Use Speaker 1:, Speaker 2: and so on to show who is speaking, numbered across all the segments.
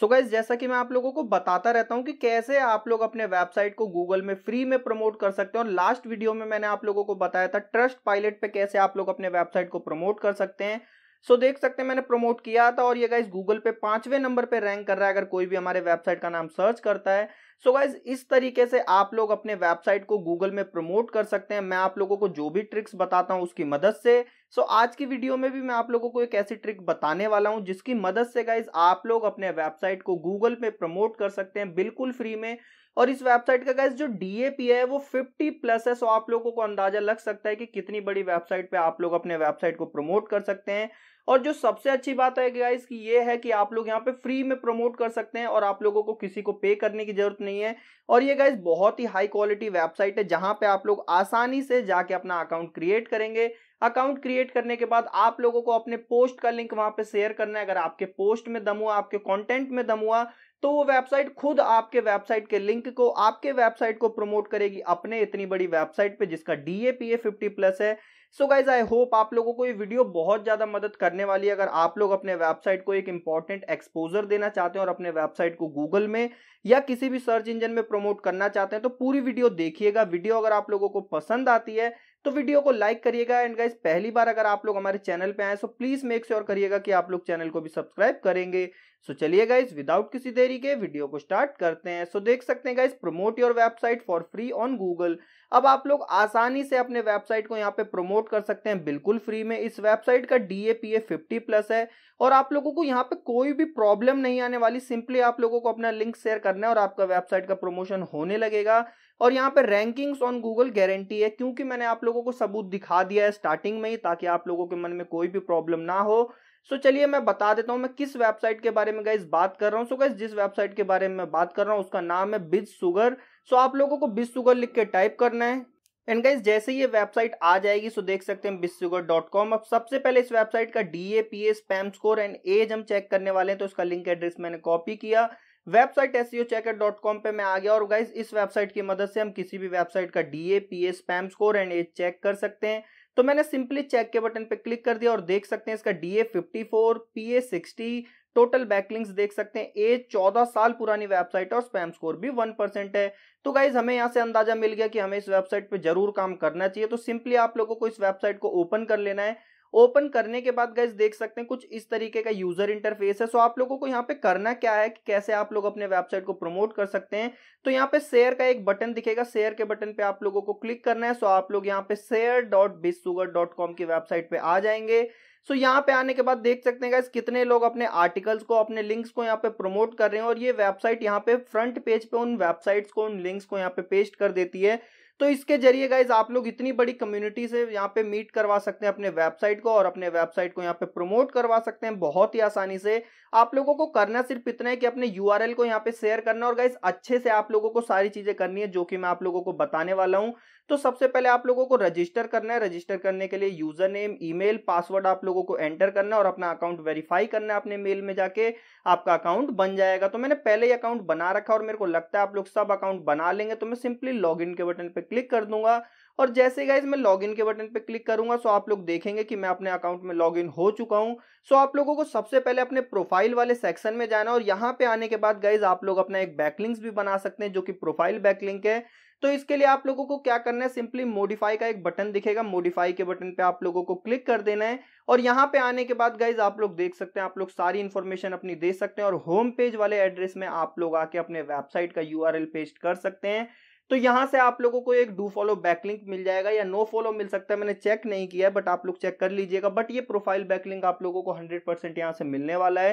Speaker 1: सो so guys जैसा कि मैं आप लोगों को बताता रहता हूं कि कैसे आप लोग अपने वेबसाइट को गूगल में फ्री में प्रमोट कर सकते हैं और लास्ट वीडियो में मैंने आप लोगों को बताया था ट्रस्ट पायलट पे कैसे आप लोग अपने वेबसाइट को प्रमोट कर सकते हैं सो so, देख सकते हैं मैंने प्रमोट किया था और ये गाइज गूगल पे पांचवें नंबर पर रैंक कर रहा है अगर कोई भी हमारे वेबसाइट का नाम सर्च करता है सो so, गाइज इस तरीके से आप लोग अपने वेबसाइट को गूगल में प्रमोट कर सकते हैं मैं आप लोगों को जो भी ट्रिक्स बताता हूँ उसकी मदद से सो so, आज की वीडियो में भी मैं आप लोगों को एक ऐसी ट्रिक बताने वाला हूं जिसकी मदद से गाइज आप लोग अपने वेबसाइट को गूगल पे प्रमोट कर सकते हैं बिल्कुल फ्री में और इस वेबसाइट का गाइज जो डी है वो 50 प्लस है सो आप लोगों को अंदाजा लग सकता है कि कितनी बड़ी वेबसाइट पे आप लोग अपने वेबसाइट को प्रमोट कर सकते हैं और जो सबसे अच्छी बात है गाइज की ये है कि आप लोग यहाँ पे फ्री में प्रमोट कर सकते हैं और आप लोगों को किसी को पे करने की जरूरत नहीं है और ये गाइज बहुत ही हाई क्वालिटी वेबसाइट है जहाँ पे आप लोग आसानी से जाके अपना अकाउंट क्रिएट करेंगे अकाउंट क्रिएट करने के बाद आप लोगों को अपने पोस्ट का लिंक वहां पे शेयर करना है अगर आपके पोस्ट में दम हुआ आपके कंटेंट में दम हुआ तो वो वेबसाइट खुद आपके वेबसाइट के लिंक को आपके वेबसाइट को प्रमोट करेगी अपने इतनी बड़ी वेबसाइट पे जिसका D A P A fifty plus है सो गाइज आई होप आप लोगों को ये वीडियो बहुत ज़्यादा मदद करने वाली है अगर आप लोग अपने वेबसाइट को एक इंपॉर्टेंट एक्सपोजर देना चाहते हैं और अपने वेबसाइट को गूगल में या किसी भी सर्च इंजन में प्रमोट करना चाहते हैं तो पूरी वीडियो देखिएगा वीडियो अगर आप लोगों को पसंद आती है तो वीडियो को लाइक करिएगा एंड गाइज पहली बार अगर आप लोग हमारे चैनल पे आए सो प्लीज मेक श्योर करिएगा कि आप लोग चैनल को भी सब्सक्राइब करेंगे सो चलिए गाइज विदाउट किसी देरी के वीडियो को स्टार्ट करते हैं सो देख सकते हैं guys promote your website for free on Google अब आप लोग आसानी से अपने वेबसाइट को यहाँ पे प्रमोट कर सकते हैं बिल्कुल फ्री में इस वेबसाइट का D A P A fifty plus है और आप लोगों को यहाँ पे कोई भी प्रॉब्लम नहीं आने वाली सिंपली आप लोगों को अपना लिंक शेयर करना है और आपका वेबसाइट का प्रमोशन होने लगेगा और यहाँ पर रैंकिंग्स ऑन गूगल गारंटी है क्योंकि मैंने आप लोगों को सबूत दिखा दिया है स्टार्टिंग में ही ताकि आप लोगों के मन में कोई भी प्रॉब्लम ना हो सो so, चलिए मैं बता देता हूँ मैं किस वेबसाइट के बारे में गाइज बात कर रहा हूँ सो गाइज जिस वेबसाइट के बारे में बात कर रहा हूँ उसका नाम है बिज सुगर सो आप लोगों को बिज सुगर लिख के टाइप करना है एंड गाइज जैसे ये वेबसाइट आ जाएगी सो देख सकते हैं बिस्सुगर डॉट कॉम अब सबसे पहले इस वेबसाइट का D A P A spam score and age हम चेक करने वाले हैं तो इसका लिंक एड्रेस मैंने कॉपी किया website S checker dot com पर मैं आ गया और गाइज इस वेबसाइट की मदद से हम किसी भी वेबसाइट का D A P A spam score and age check कर सकते हैं तो मैंने सिंपली चेक के बटन पे क्लिक कर दिया और देख सकते हैं इसका D A fifty four P A sixty total backlinks देख सकते हैं एज चौदह साल पुरानी वेबसाइट और स्पैम स्कोर भी वन परसेंट है तो गाइज हमें यहाँ से अंदाजा मिल गया कि हमें इस वेबसाइट पे जरूर काम करना चाहिए तो सिंपली आप लोगों को इस वेबसाइट को ओपन कर लेना है ओपन करने के बाद गैस देख सकते हैं कुछ इस तरीके का यूजर इंटरफेस है सो आप लोगों को यहाँ पे करना क्या है कि कैसे आप लोग अपने वेबसाइट को प्रमोट कर सकते हैं तो यहाँ पे शेयर का एक बटन दिखेगा शेयर के बटन पे आप लोगों को क्लिक करना है सो आप लोग यहाँ पे share dot sugar dot com की वेबसाइट पे आ जाएंगे सो यहाँ पे आने के बाद देख सकते हैं गैस कितने लोग अपने आर्टिकल्स को अपने लिंक्स को यहाँ पे प्रमोट कर रहे हैं और ये वेबसाइट यहाँ पे फ्रंट पेज पे उन वेबसाइट्स को उन लिंक्स को यहाँ पे पेस्ट कर देती है तो इसके जरिए गाइज आप लोग इतनी बड़ी कम्युनिटी से यहाँ पे मीट करवा सकते हैं अपने वेबसाइट को और अपने वेबसाइट को यहाँ पे प्रमोट करवा सकते हैं बहुत ही आसानी से आप लोगों को करना सिर्फ इतना है कि अपने यू को यहाँ पे शेयर करना और गाइज अच्छे से आप लोगों को सारी चीजें करनी है जो कि मैं आप लोगों को बताने वाला हूँ तो सबसे पहले आप लोगों को रजिस्टर करना है रजिस्टर करने के लिए यूजर नेम ईमेल पासवर्ड आप लोगों को एंटर करना है और अपना अकाउंट वेरीफाई करना है अपने मेल में जाके आपका अकाउंट बन जाएगा तो मैंने पहले ही अकाउंट बना रखा और मेरे को लगता है आप लोग सब अकाउंट बना लेंगे तो मैं सिंपली लॉग के बटन पर क्लिक कर दूंगा और जैसे गाइज मैं लॉगिन के बटन पे क्लिक करूंगा सो आप लोग देखेंगे कि मैं अपने अकाउंट में लॉगिन हो चुका हूं सो आप लोगों को सबसे पहले अपने प्रोफाइल वाले सेक्शन में जाना और यहाँ पे आने के बाद गाइज आप लोग अपना एक बैकलिंक्स भी बना सकते हैं जो कि प्रोफाइल बैकलिंक है तो इसके लिए आप लोगों को क्या करना है सिंपली मोडिफाई का एक बटन दिखेगा मोडिफाई के बटन पे आप लोगों को क्लिक कर देना है और यहाँ पे आने के बाद गाइज आप लोग देख सकते हैं आप लोग सारी इन्फॉर्मेशन अपनी दे सकते हैं और होम पेज वाले एड्रेस में आप लोग आके अपने वेबसाइट का यू पेस्ट कर सकते हैं तो यहाँ से आप लोगों को एक डू फॉलो बैकलिंक मिल जाएगा या नो फॉलो मिल सकता है मैंने चेक नहीं किया बट आप लोग चेक कर लीजिएगा बट ये प्रोफाइल बैकलिंक आप लोगों को 100 परसेंट यहाँ से मिलने वाला है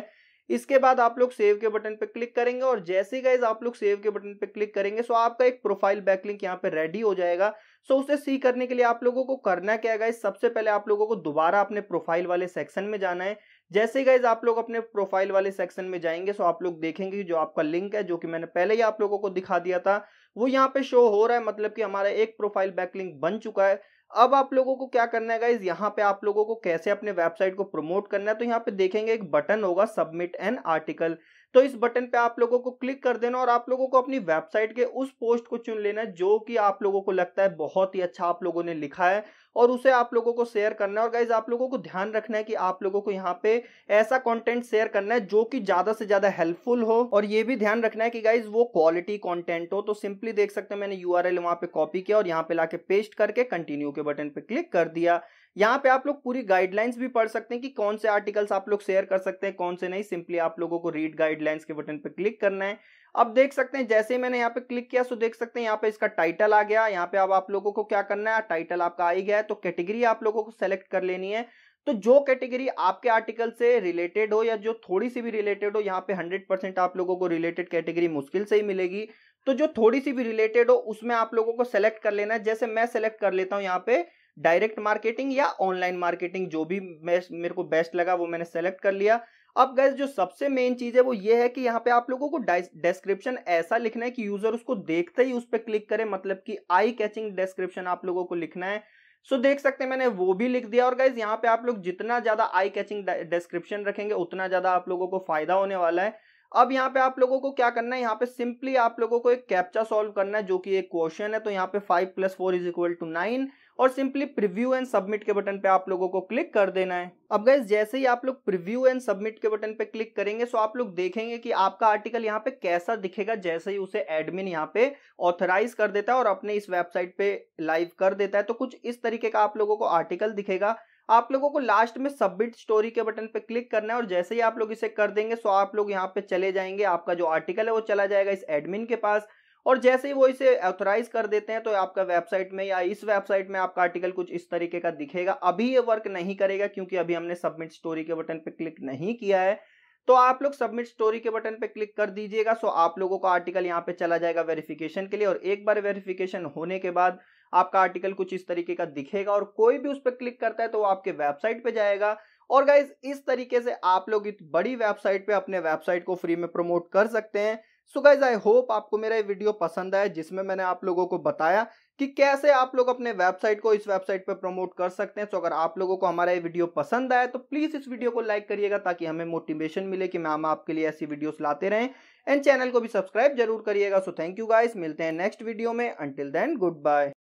Speaker 1: इसके बाद आप लोग सेव के बटन पे क्लिक करेंगे और जैसे गाइज आप लोग सेव के बटन पे क्लिक करेंगे सो आपका एक प्रोफाइल बैकलिंक यहाँ पे रेडी हो जाएगा सो उसे सी करने के लिए आप लोगों को करना क्या है गाइज सबसे पहले आप लोगों को दोबारा अपने प्रोफाइल वाले सेक्शन में जाना है जैसे गाइज आप लोग अपने प्रोफाइल वाले सेक्शन में जाएंगे सो आप लोग देखेंगे जो आपका लिंक है जो कि मैंने पहले ही आप लोगों को दिखा दिया था वो यहाँ पे शो हो रहा है मतलब कि हमारा एक प्रोफाइल बैकलिंक बन चुका है अब आप लोगों को क्या करना है गाइज यहाँ पे आप लोगों को कैसे अपने वेबसाइट को प्रमोट करना है तो यहाँ पे देखेंगे एक बटन होगा सबमिट एन आर्टिकल तो इस बटन पे आप लोगों को क्लिक कर देना और आप लोगों को अपनी वेबसाइट के उस पोस्ट को चुन लेना जो कि आप लोगों को लगता है बहुत ही अच्छा आप लोगों ने लिखा है और उसे आप लोगों को शेयर करना है और गाइज आप लोगों को ध्यान रखना है कि आप लोगों को यहाँ पे ऐसा कंटेंट शेयर करना है जो कि ज्यादा से ज्यादा हेल्पफुल हो और ये भी ध्यान रखना है कि गाइज वो क्वालिटी कंटेंट हो तो सिंपली देख सकते हैं मैंने यू आर वहां पे कॉपी किया और यहाँ पे लाके पेस्ट करके कंटिन्यू के बटन पे क्लिक कर दिया यहाँ पे आप लोग पूरी गाइडलाइंस भी पढ़ सकते हैं कि कौन से आर्टिकल्स आप लोग शेयर कर सकते हैं कौन से नहीं सिंपली आप लोगों को रीड गाइडलाइंस के बटन पर क्लिक करना है अब देख सकते हैं जैसे मैंने यहाँ पे क्लिक किया सो तो देख सकते हैं यहाँ पे इसका टाइटल आ गया यहाँ पे अब आप लोगों को क्या करना है टाइटल आपका आ ही गया है तो कैटेगरी आप लोगों को सेलेक्ट कर लेनी है तो जो कैटेगरी आपके आर्टिकल से रिलेटेड हो या जो थोड़ी सी भी रिलेटेड हो यहाँ पे 100 परसेंट आप लोगों को रिलेटेड कैटेगरी मुश्किल से ही मिलेगी तो जो थोड़ी सी भी रिलेटेड हो उसमें आप लोगों को सेलेक्ट कर लेना है जैसे मैं सेलेक्ट कर लेता हूँ यहाँ पे डायरेक्ट मार्केटिंग या ऑनलाइन मार्केटिंग जो भी मेरे को बेस्ट लगा वो मैंने सेलेक्ट कर लिया अब गैस जो सबसे मेन चीज है वो ये है कि यहाँ पे आप लोगों को डिस्क्रिप्शन ऐसा लिखना है कि यूजर उसको देखते ही उस पर क्लिक करे मतलब कि आई कैचिंग डिस्क्रिप्शन आप लोगों को लिखना है सो so, देख सकते हैं मैंने वो भी लिख दिया और गाइज यहाँ पे आप लोग जितना ज्यादा आई कैचिंग डिस्क्रिप्शन रखेंगे उतना ज्यादा आप लोगों को फायदा होने वाला है अब यहाँ पे आप लोगों को क्या करना है यहाँ पे सिंपली आप लोगों को एक कैप्चा सॉल्व करना है जो कि एक क्वेश्चन है तो यहाँ पे five plus four is equal to nine और सिंपली प्रिव्यू एंड सबमिट के बटन पे आप लोगों को क्लिक कर देना है अब गैस जैसे ही आप लोग प्रिव्यू एंड सबमिट के बटन पे क्लिक करेंगे सो आप लोग देखेंगे कि आपका आर्टिकल यहाँ पे कैसा दिखेगा जैसे ही उसे एडमिन यहाँ पे ऑथराइज कर देता है और अपने इस वेबसाइट पे लाइव कर देता है तो कुछ इस तरीके का आप लोगों को आर्टिकल दिखेगा आप लोगों को लास्ट में सबमिट स्टोरी के बटन पे क्लिक करना है और जैसे ही आप लोग इसे कर देंगे सो आप लोग यहाँ पे चले जाएंगे आपका जो आर्टिकल है वो चला जाएगा इस एडमिन के पास और जैसे ही वो इसे ऑथोराइज कर देते हैं तो आपका वेबसाइट में या इस वेबसाइट में आपका आर्टिकल कुछ इस तरीके का दिखेगा अभी ये वर्क नहीं करेगा क्योंकि अभी हमने सबमिट स्टोरी के बटन पर क्लिक नहीं किया है तो आप लोग सबमिट स्टोरी के बटन पे क्लिक कर दीजिएगा सो आप लोगों का आर्टिकल यहाँ पे चला जाएगा वेरिफिकेशन के लिए और एक बार वेरिफिकेशन होने के बाद आपका आर्टिकल कुछ इस तरीके का दिखेगा और कोई भी उस पर क्लिक करता है तो वो आपके वेबसाइट पे जाएगा और गाइज इस तरीके से आप लोग इस बड़ी वेबसाइट पे अपने वेबसाइट को फ्री में प्रमोट कर सकते हैं सो गाइज आई होप आपको मेरा ये वीडियो पसंद आया जिसमें मैंने आप लोगों को बताया कि कैसे आप लोग अपने वेबसाइट को इस वेबसाइट पर प्रमोट कर सकते हैं सो अगर आप लोगों को हमारा ये वीडियो पसंद आया तो प्लीज़ इस वीडियो को लाइक करिएगा ताकि हमें मोटिवेशन मिले कि मैम आपके लिए ऐसी वीडियोस लाते रहें एंड चैनल को भी सब्सक्राइब जरूर करिएगा सो थैंक यू गाइज मिलते हैं नेक्स्ट वीडियो में अंटिल देन गुड बाय